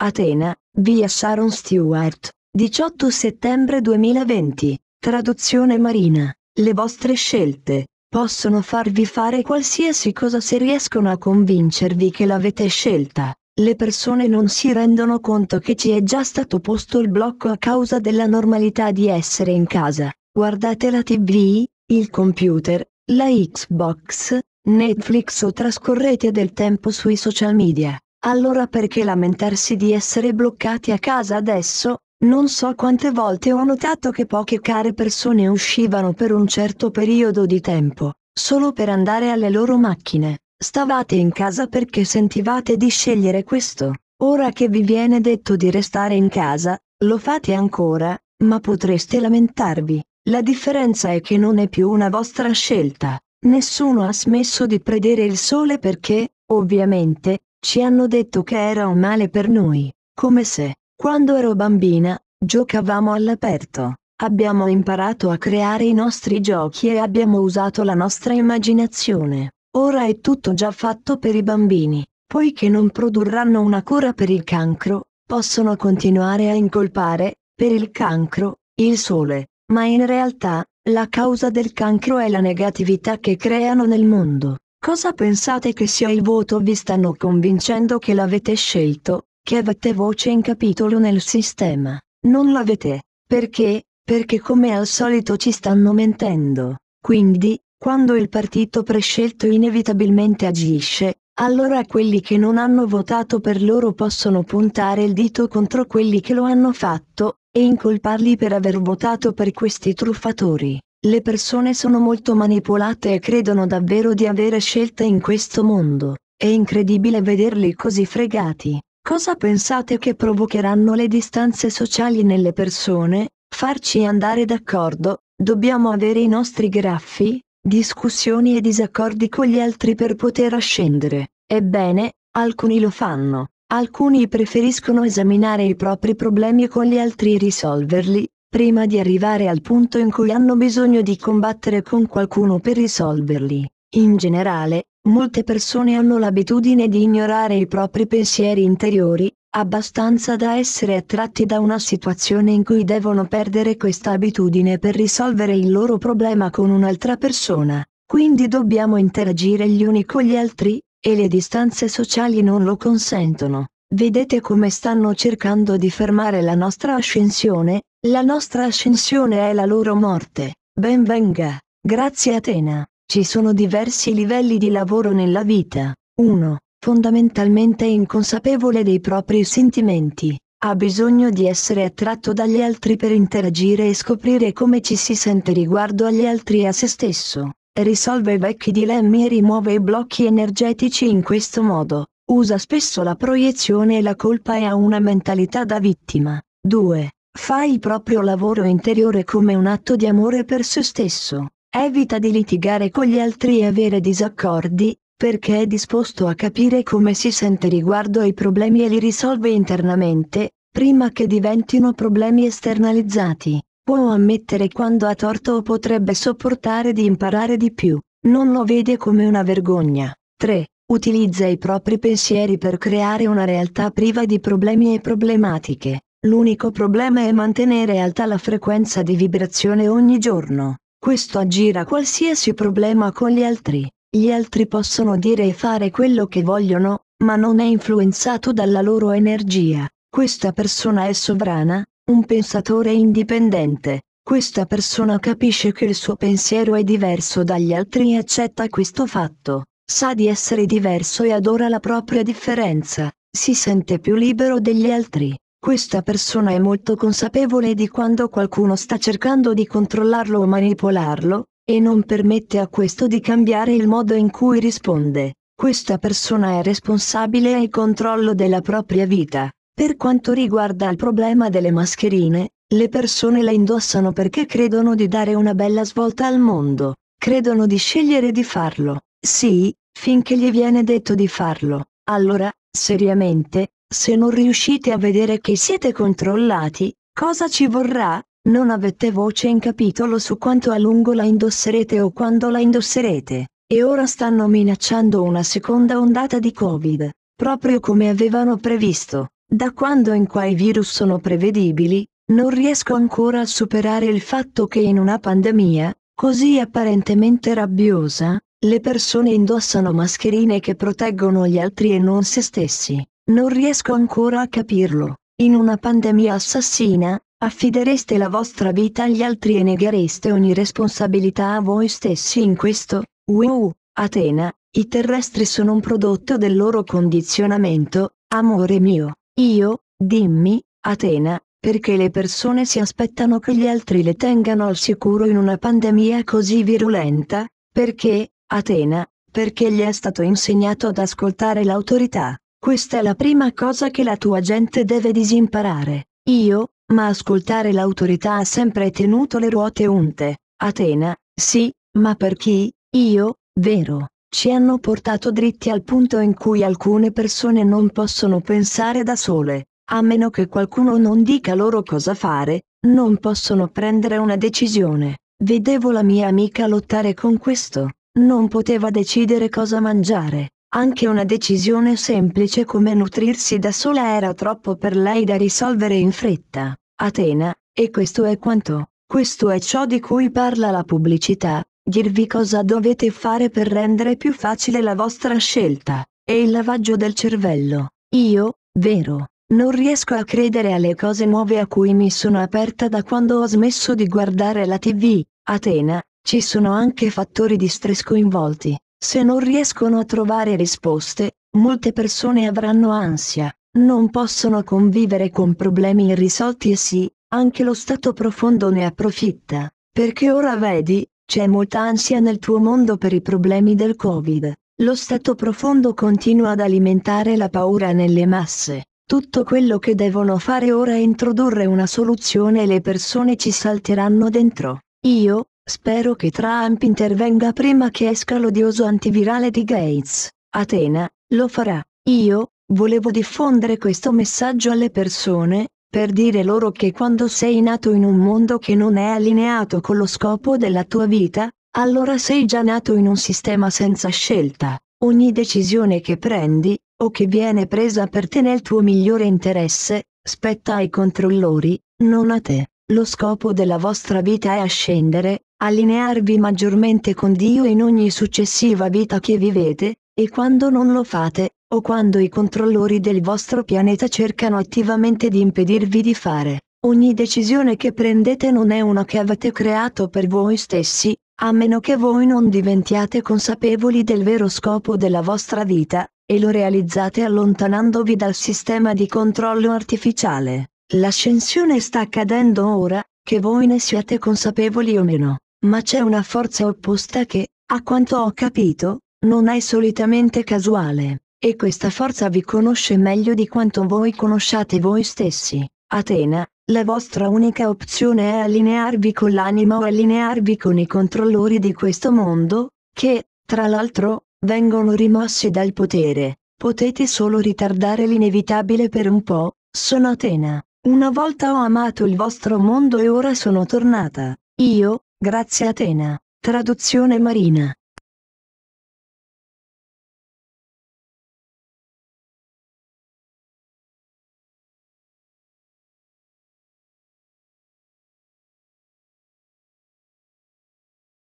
Atena, via Sharon Stewart, 18 settembre 2020, traduzione marina, le vostre scelte, possono farvi fare qualsiasi cosa se riescono a convincervi che l'avete scelta. Le persone non si rendono conto che ci è già stato posto il blocco a causa della normalità di essere in casa. Guardate la tv, il computer, la Xbox, Netflix o trascorrete del tempo sui social media. Allora perché lamentarsi di essere bloccati a casa adesso? Non so quante volte ho notato che poche care persone uscivano per un certo periodo di tempo, solo per andare alle loro macchine. Stavate in casa perché sentivate di scegliere questo. Ora che vi viene detto di restare in casa, lo fate ancora, ma potreste lamentarvi. La differenza è che non è più una vostra scelta. Nessuno ha smesso di predere il sole perché, ovviamente, ci hanno detto che era un male per noi, come se, quando ero bambina, giocavamo all'aperto. Abbiamo imparato a creare i nostri giochi e abbiamo usato la nostra immaginazione. Ora è tutto già fatto per i bambini, poiché non produrranno una cura per il cancro, possono continuare a incolpare, per il cancro, il sole, ma in realtà, la causa del cancro è la negatività che creano nel mondo. Cosa pensate che sia il voto? Vi stanno convincendo che l'avete scelto, che avete voce in capitolo nel sistema. Non l'avete. Perché? Perché come al solito ci stanno mentendo. Quindi, quando il partito prescelto inevitabilmente agisce, allora quelli che non hanno votato per loro possono puntare il dito contro quelli che lo hanno fatto, e incolparli per aver votato per questi truffatori. Le persone sono molto manipolate e credono davvero di avere scelta in questo mondo. È incredibile vederli così fregati. Cosa pensate che provocheranno le distanze sociali nelle persone? Farci andare d'accordo, dobbiamo avere i nostri graffi, discussioni e disaccordi con gli altri per poter ascendere. Ebbene, alcuni lo fanno, alcuni preferiscono esaminare i propri problemi con gli altri e risolverli, prima di arrivare al punto in cui hanno bisogno di combattere con qualcuno per risolverli. In generale, molte persone hanno l'abitudine di ignorare i propri pensieri interiori, abbastanza da essere attratti da una situazione in cui devono perdere questa abitudine per risolvere il loro problema con un'altra persona. Quindi dobbiamo interagire gli uni con gli altri, e le distanze sociali non lo consentono. Vedete come stanno cercando di fermare la nostra ascensione, la nostra ascensione è la loro morte. Ben venga, grazie Atena. Ci sono diversi livelli di lavoro nella vita. 1. Fondamentalmente inconsapevole dei propri sentimenti. Ha bisogno di essere attratto dagli altri per interagire e scoprire come ci si sente riguardo agli altri e a se stesso. Risolve vecchi dilemmi e rimuove i blocchi energetici in questo modo. Usa spesso la proiezione e la colpa e ha una mentalità da vittima. 2. Fa il proprio lavoro interiore come un atto di amore per se stesso. Evita di litigare con gli altri e avere disaccordi, perché è disposto a capire come si sente riguardo ai problemi e li risolve internamente, prima che diventino problemi esternalizzati. Può ammettere quando ha torto o potrebbe sopportare di imparare di più. Non lo vede come una vergogna. 3. Utilizza i propri pensieri per creare una realtà priva di problemi e problematiche. L'unico problema è mantenere alta la frequenza di vibrazione ogni giorno. Questo aggira qualsiasi problema con gli altri. Gli altri possono dire e fare quello che vogliono, ma non è influenzato dalla loro energia. Questa persona è sovrana, un pensatore indipendente. Questa persona capisce che il suo pensiero è diverso dagli altri e accetta questo fatto. Sa di essere diverso e adora la propria differenza. Si sente più libero degli altri. Questa persona è molto consapevole di quando qualcuno sta cercando di controllarlo o manipolarlo, e non permette a questo di cambiare il modo in cui risponde. Questa persona è responsabile al controllo della propria vita. Per quanto riguarda il problema delle mascherine, le persone le indossano perché credono di dare una bella svolta al mondo, credono di scegliere di farlo. Sì, finché gli viene detto di farlo. Allora, seriamente, se non riuscite a vedere che siete controllati, cosa ci vorrà? Non avete voce in capitolo su quanto a lungo la indosserete o quando la indosserete, e ora stanno minacciando una seconda ondata di Covid, proprio come avevano previsto. Da quando in qua i virus sono prevedibili, non riesco ancora a superare il fatto che in una pandemia, così apparentemente rabbiosa, le persone indossano mascherine che proteggono gli altri e non se stessi. Non riesco ancora a capirlo. In una pandemia assassina, affidereste la vostra vita agli altri e neghereste ogni responsabilità a voi stessi in questo? Wow, Atena, i terrestri sono un prodotto del loro condizionamento, amore mio. Io, dimmi, Atena, perché le persone si aspettano che gli altri le tengano al sicuro in una pandemia così virulenta? Perché, Atena, perché gli è stato insegnato ad ascoltare l'autorità. Questa è la prima cosa che la tua gente deve disimparare. Io, ma ascoltare l'autorità ha sempre tenuto le ruote unte. Atena, sì, ma per chi, io, vero, ci hanno portato dritti al punto in cui alcune persone non possono pensare da sole, a meno che qualcuno non dica loro cosa fare, non possono prendere una decisione. Vedevo la mia amica lottare con questo, non poteva decidere cosa mangiare, anche una decisione semplice come nutrirsi da sola era troppo per lei da risolvere in fretta. Atena, e questo è quanto, questo è ciò di cui parla la pubblicità, dirvi cosa dovete fare per rendere più facile la vostra scelta, e il lavaggio del cervello. Io, vero, non riesco a credere alle cose nuove a cui mi sono aperta da quando ho smesso di guardare la tv. Atena, ci sono anche fattori di stress coinvolti. Se non riescono a trovare risposte, molte persone avranno ansia, non possono convivere con problemi irrisolti e sì, anche lo stato profondo ne approfitta, perché ora vedi, c'è molta ansia nel tuo mondo per i problemi del Covid. Lo stato profondo continua ad alimentare la paura nelle masse. Tutto quello che devono fare ora è introdurre una soluzione e le persone ci salteranno dentro. Io, Spero che Trump intervenga prima che esca l'odioso antivirale di Gates. Atena, lo farà. Io, volevo diffondere questo messaggio alle persone, per dire loro che quando sei nato in un mondo che non è allineato con lo scopo della tua vita, allora sei già nato in un sistema senza scelta. Ogni decisione che prendi, o che viene presa per te nel tuo migliore interesse, spetta ai controllori, non a te. Lo scopo della vostra vita è ascendere, allinearvi maggiormente con Dio in ogni successiva vita che vivete, e quando non lo fate, o quando i controllori del vostro pianeta cercano attivamente di impedirvi di fare. Ogni decisione che prendete non è una che avete creato per voi stessi, a meno che voi non diventiate consapevoli del vero scopo della vostra vita, e lo realizzate allontanandovi dal sistema di controllo artificiale. L'ascensione sta accadendo ora, che voi ne siate consapevoli o meno ma c'è una forza opposta che, a quanto ho capito, non è solitamente casuale, e questa forza vi conosce meglio di quanto voi conosciate voi stessi. Atena, la vostra unica opzione è allinearvi con l'anima o allinearvi con i controllori di questo mondo, che, tra l'altro, vengono rimossi dal potere. Potete solo ritardare l'inevitabile per un po', sono Atena. Una volta ho amato il vostro mondo e ora sono tornata. Io, Grazie Atena, traduzione Marina.